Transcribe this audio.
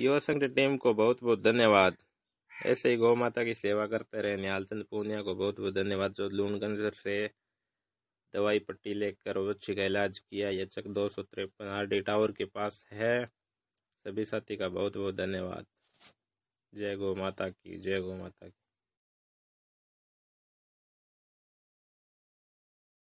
युवा संघ टीम को बहुत बहुत धन्यवाद ऐसे ही गौ माता की सेवा करते रहे निहाल चंद पूनिया को बहुत बहुत धन्यवाद जो लूनगंज से दवाई पट्टी लेकर बच्ची का इलाज किया यचक दो सौ तिरपन आर डी टावर के पास है सभी साथी का बहुत बहुत धन्यवाद जय गौ माता की जय गौ माता की